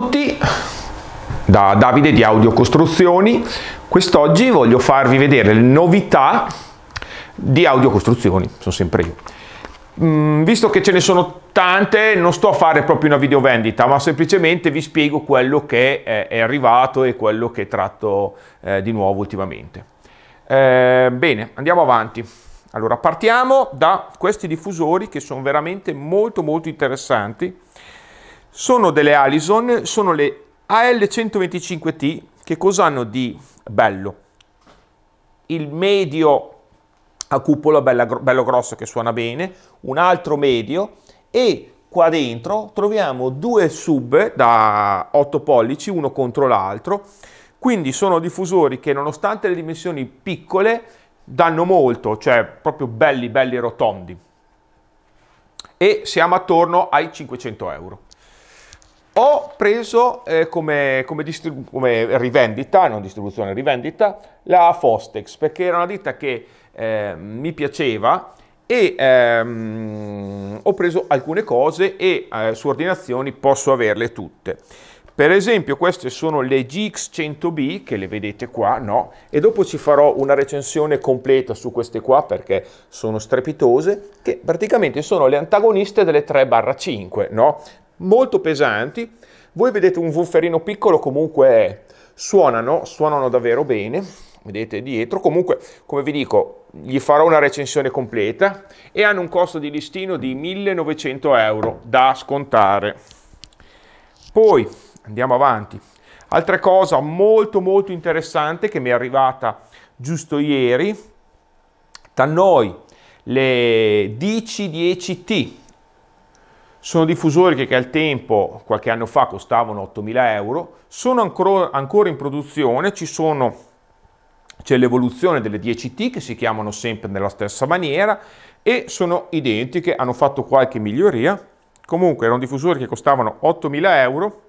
tutti, da Davide di Audio Costruzioni, quest'oggi voglio farvi vedere le novità di Audio Costruzioni, sono sempre io. Mm, visto che ce ne sono tante, non sto a fare proprio una videovendita, ma semplicemente vi spiego quello che è arrivato e quello che tratto eh, di nuovo ultimamente. Eh, bene, andiamo avanti. Allora, partiamo da questi diffusori che sono veramente molto molto interessanti sono delle Alison, sono le AL125T, che cosa hanno di bello? Il medio a cupola bella, bello grosso che suona bene, un altro medio e qua dentro troviamo due sub da 8 pollici uno contro l'altro quindi sono diffusori che nonostante le dimensioni piccole danno molto cioè proprio belli belli rotondi e siamo attorno ai 500 euro ho preso eh, come, come, come, rivendita, non distribuzione, rivendita, la Fostex, perché era una ditta che eh, mi piaceva e ehm, ho preso alcune cose e eh, su ordinazioni posso averle tutte. Per esempio queste sono le GX100B che le vedete qua, no? E dopo ci farò una recensione completa su queste qua perché sono strepitose, che praticamente sono le antagoniste delle 3-5, no? molto pesanti. Voi vedete un wooferino piccolo, comunque suonano, suonano davvero bene, vedete dietro. Comunque, come vi dico, gli farò una recensione completa e hanno un costo di listino di 1900 euro da scontare. Poi andiamo avanti. Altra cosa molto molto interessante che mi è arrivata giusto ieri, da noi le 1010T sono diffusori che al tempo, qualche anno fa, costavano 8.000 euro, sono ancora, in produzione, sono, c'è l'evoluzione delle 10T che si chiamano sempre nella stessa maniera e sono identiche, hanno fatto qualche miglioria, comunque erano diffusori che costavano 8.000 euro,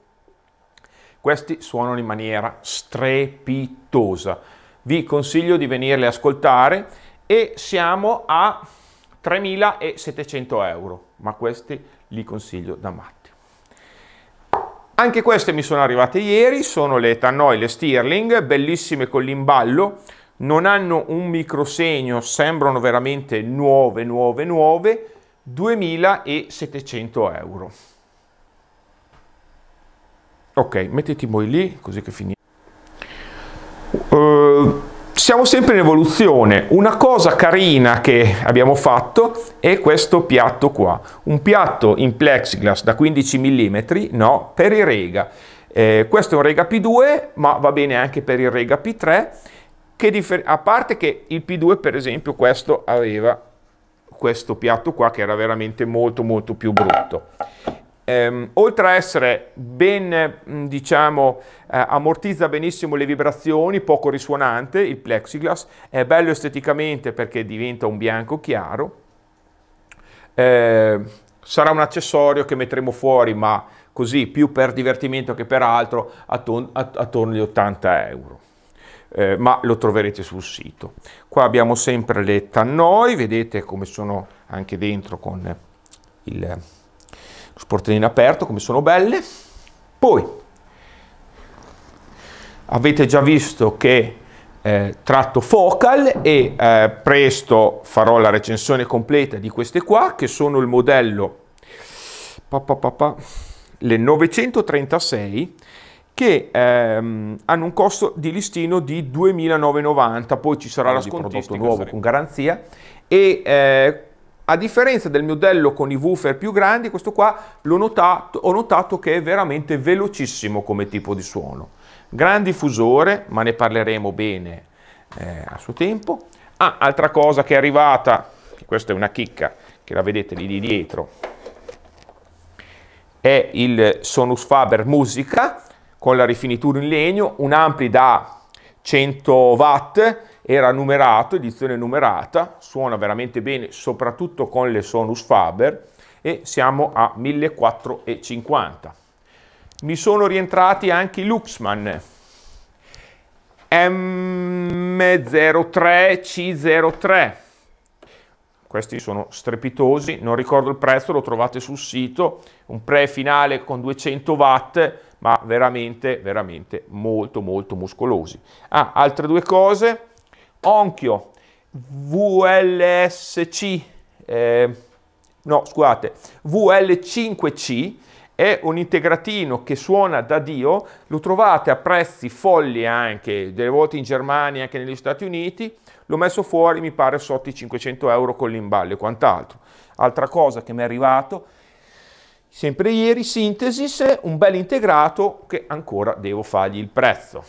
questi suonano in maniera strepitosa. Vi consiglio di venirli a ascoltare e siamo a 3.700 euro, ma questi li consiglio da matti. Anche queste mi sono arrivate ieri, sono le Tannoy, le Stirling, bellissime con l'imballo, non hanno un microsegno, sembrano veramente nuove, nuove, nuove, 2.700 euro. Ok, mettiti voi lì, così che finisce siamo sempre in evoluzione. Una cosa carina che abbiamo fatto è questo piatto qua, un piatto in plexiglass da 15 mm, no, per il rega. Eh, questo è un rega P2, ma va bene anche per il rega P3, che a parte che il P2 per esempio questo aveva questo piatto qua che era veramente molto molto più brutto ehm, oltre a essere ben, mm, diciamo, eh, ammortizza benissimo le vibrazioni, poco risuonante il plexiglass, è bello esteticamente perché diventa un bianco chiaro. Eh, sarà un accessorio che metteremo fuori, ma così più per divertimento che per altro, attorno, attorno agli 80 euro. Eh, ma lo troverete sul sito. Qua abbiamo sempre le tannoi, vedete come sono anche dentro con il sportellino aperto come sono belle poi avete già visto che eh, tratto focal e eh, presto farò la recensione completa di queste qua che sono il modello pa, pa, pa, pa le 936 che ehm, hanno un costo di listino di 2.990, poi ci sarà la scontistica nuovo con garanzia e eh, a differenza del mio modello con i woofer più grandi, questo qua notato, ho notato che è veramente velocissimo come tipo di suono. Gran diffusore, ma ne parleremo bene eh, a suo tempo. Ah, altra cosa che è arrivata, questa è una chicca, che la vedete lì di dietro, è il Sonus Faber Musica, con la rifinitura in legno, un ampli da 100 watt, era numerato, edizione numerata, suona veramente bene soprattutto con le Sonus Faber e siamo a 1450. Mi sono rientrati anche i Luxman M03C03. Questi sono strepitosi, non ricordo il prezzo, lo trovate sul sito, un pre finale con 200 watt, ma veramente, veramente molto, molto muscolosi. Ah, altre due cose, Onchio, VLSC, eh, no scusate, VL5C è un integratino che suona da Dio, lo trovate a prezzi folli anche, delle volte in Germania, anche negli Stati Uniti, l'ho messo fuori mi pare sotto i 500 euro con l'imballo e quant'altro. Altra cosa che mi è arrivato, sempre ieri, Synthesis, un bel integrato che ancora devo fargli il prezzo.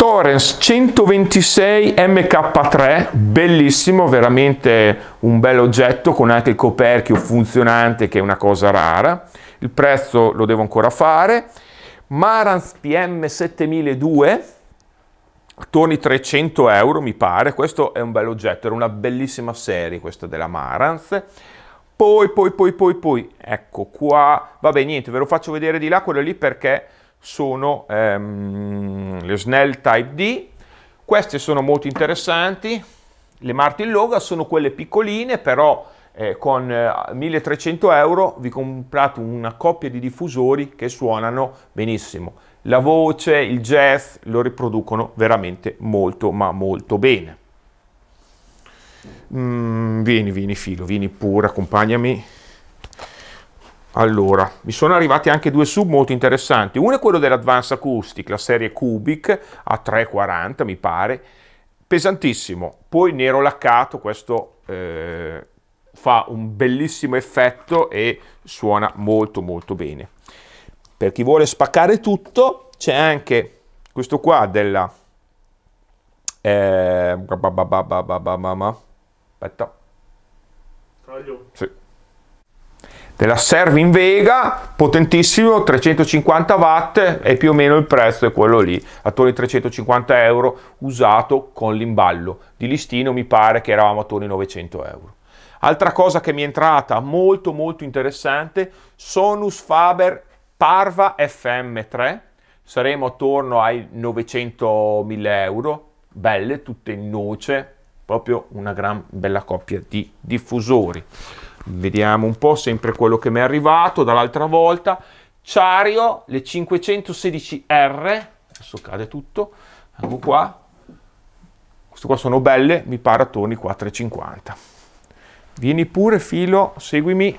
Torrens 126 MK3, bellissimo, veramente un bel oggetto con anche il coperchio funzionante che è una cosa rara. Il prezzo lo devo ancora fare. Marans PM 7002, attorno 300 euro mi pare, questo è un bel oggetto, era una bellissima serie questa della Marans. Poi, poi, poi, poi, poi, ecco qua, vabbè niente, ve lo faccio vedere di là quello lì perché sono ehm, le Snell Type D, queste sono molto interessanti, le Martin Logan sono quelle piccoline però eh, con eh, 1300 euro vi comprate una coppia di diffusori che suonano benissimo, la voce, il jazz lo riproducono veramente molto ma molto bene. Mm, vieni, vieni filo, vieni pure, accompagnami. Allora, mi sono arrivati anche due sub molto interessanti. Uno è quello dell'Advance Acoustic, la serie Cubic a 3,40 mi pare, pesantissimo. Poi nero laccato, questo eh, fa un bellissimo effetto e suona molto molto bene. Per chi vuole spaccare tutto, c'è anche questo qua della... Eh, aspetta. Taglio. Sì della Servin Vega, potentissimo, 350 watt e più o meno il prezzo è quello lì, attorno ai 350 euro usato con l'imballo. Di listino mi pare che eravamo attorno ai 900 euro. Altra cosa che mi è entrata molto molto interessante, Sonus Faber Parva FM3, saremo attorno ai 900-1000 euro, belle, tutte in noce, proprio una gran bella coppia di diffusori. Vediamo un po' sempre quello che mi è arrivato dall'altra volta. Ciario, le 516R, adesso cade tutto, ecco qua. Queste qua sono belle, mi pare a ai 4,50. Vieni pure, filo, seguimi.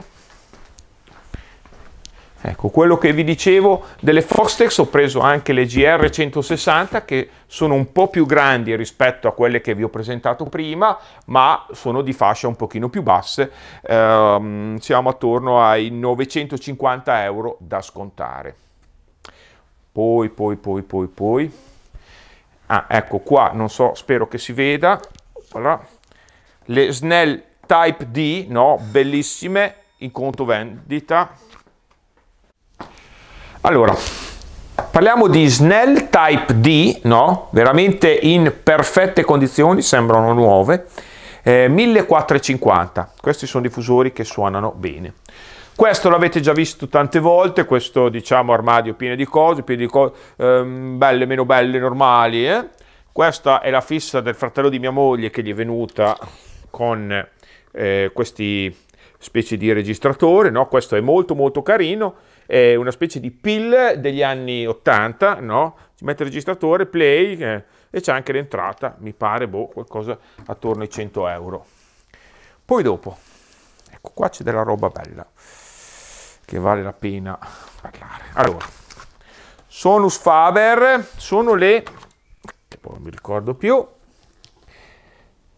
Ecco, quello che vi dicevo delle Fostex ho preso anche le GR160 che sono un po' più grandi rispetto a quelle che vi ho presentato prima, ma sono di fascia un pochino più basse, ehm, siamo attorno ai 950 euro da scontare. Poi, poi, poi, poi, poi. Ah, ecco qua, non so, spero che si veda. Voilà. Le Snell Type D, no, bellissime, in conto vendita allora, parliamo di Snell Type D, no? veramente in perfette condizioni, sembrano nuove, eh, 1450, questi sono diffusori che suonano bene. Questo l'avete già visto tante volte, questo diciamo armadio pieno di cose, pieno di cose ehm, belle, meno belle, normali. Eh? Questa è la fissa del fratello di mia moglie che gli è venuta con eh, questi specie di registratore, no? questo è molto molto carino eh, una specie di pill degli anni 80, no? Si mette il registratore, play eh, e c'è anche l'entrata, mi pare, boh, qualcosa attorno ai 100 euro. Poi dopo, ecco qua c'è della roba bella che vale la pena parlare. Allora, Sonus Faber sono le, che poi non mi ricordo più,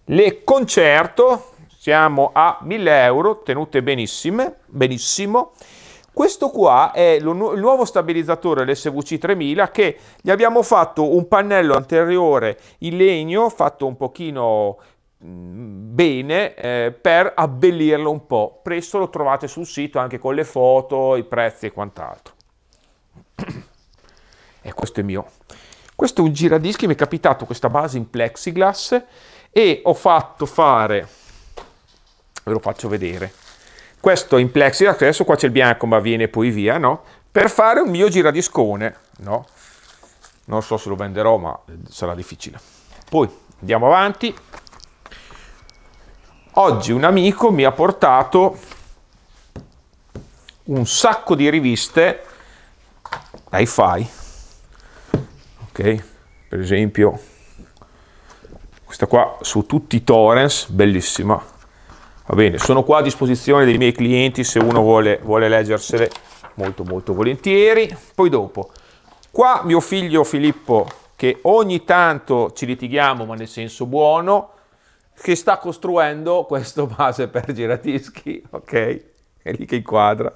le concerto, siamo a 1000 euro, tenute benissime, benissimo, benissimo questo qua è il nuovo stabilizzatore, l'SVC 3000, che gli abbiamo fatto un pannello anteriore in legno, fatto un pochino bene eh, per abbellirlo un po'. Presto lo trovate sul sito anche con le foto, i prezzi e quant'altro. e questo è mio. Questo è un giradischi, mi è capitato questa base in plexiglass e ho fatto fare, ve lo faccio vedere, questo in plexiglass, adesso qua c'è il bianco ma viene poi via, no? Per fare un mio giradiscone, no? Non so se lo venderò ma eh, sarà difficile. Poi andiamo avanti. Oggi un amico mi ha portato un sacco di riviste hi-fi, ok? Per esempio questa qua su tutti i torrents, bellissima, Va bene, sono qua a disposizione dei miei clienti se uno vuole, vuole leggersele molto molto volentieri. Poi dopo, qua mio figlio Filippo, che ogni tanto ci litighiamo, ma nel senso buono, che sta costruendo questo base per giradischi, ok? È lì che inquadra.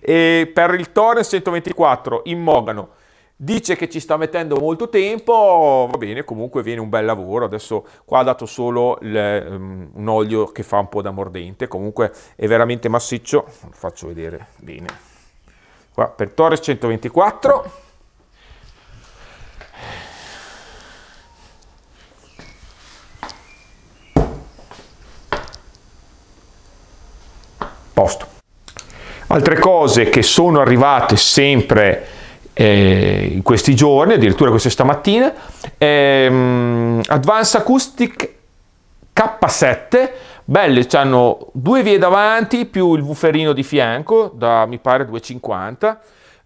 E per il Torre 124 in Mogano Dice che ci sta mettendo molto tempo, va bene, comunque viene un bel lavoro. Adesso qua ha dato solo le, um, un olio che fa un po' da mordente, comunque è veramente massiccio. Lo faccio vedere bene. Qua per Torres 124. Posto. Altre cose che sono arrivate sempre eh, in questi giorni, addirittura questa stamattina, ehm, Advanced Acoustic K7, belle, hanno due vie davanti più il wooferino di fianco, da mi pare 2,50,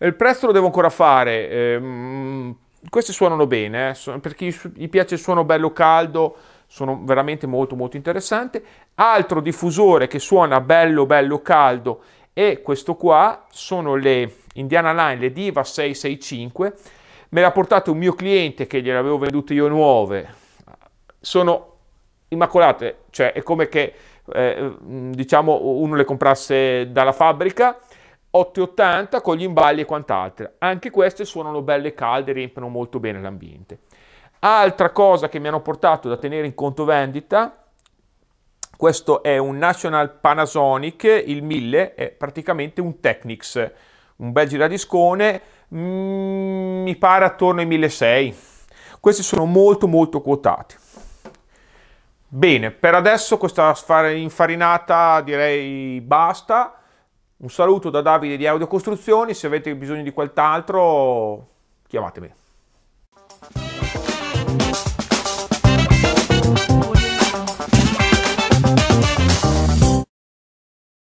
il prezzo lo devo ancora fare, ehm, questi suonano bene, eh, per chi gli piace il suono bello caldo, sono veramente molto molto interessante. Altro diffusore che suona bello bello caldo e questo qua sono le Indiana Line, le Diva 665, me l'ha portato un mio cliente che gliel'avevo vendute io nuove, sono immacolate, cioè è come che eh, diciamo uno le comprasse dalla fabbrica, 880 con gli imballi e quant'altro. Anche queste suonano belle calde, riempiono molto bene l'ambiente. Altra cosa che mi hanno portato da tenere in conto vendita questo è un National Panasonic, il 1000 è praticamente un Technics, un bel giradiscone, mm, mi pare attorno ai 1600. Questi sono molto molto quotati. Bene, per adesso questa infarinata direi basta. Un saluto da Davide di Audio Costruzioni, se avete bisogno di qualcos'altro chiamatemi.